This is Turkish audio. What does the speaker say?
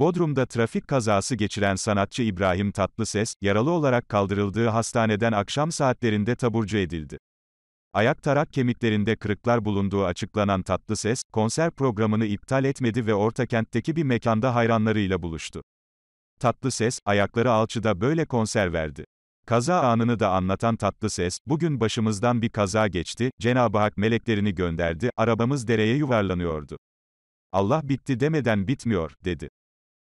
Bodrum'da trafik kazası geçiren sanatçı İbrahim Tatlıses, yaralı olarak kaldırıldığı hastaneden akşam saatlerinde taburcu edildi. Ayak tarak kemiklerinde kırıklar bulunduğu açıklanan Tatlıses, konser programını iptal etmedi ve Ortakent'teki bir mekanda hayranlarıyla buluştu. Tatlıses, ayakları alçıda böyle konser verdi. Kaza anını da anlatan Tatlıses, bugün başımızdan bir kaza geçti, Cenab-ı Hak meleklerini gönderdi, arabamız dereye yuvarlanıyordu. Allah bitti demeden bitmiyor, dedi.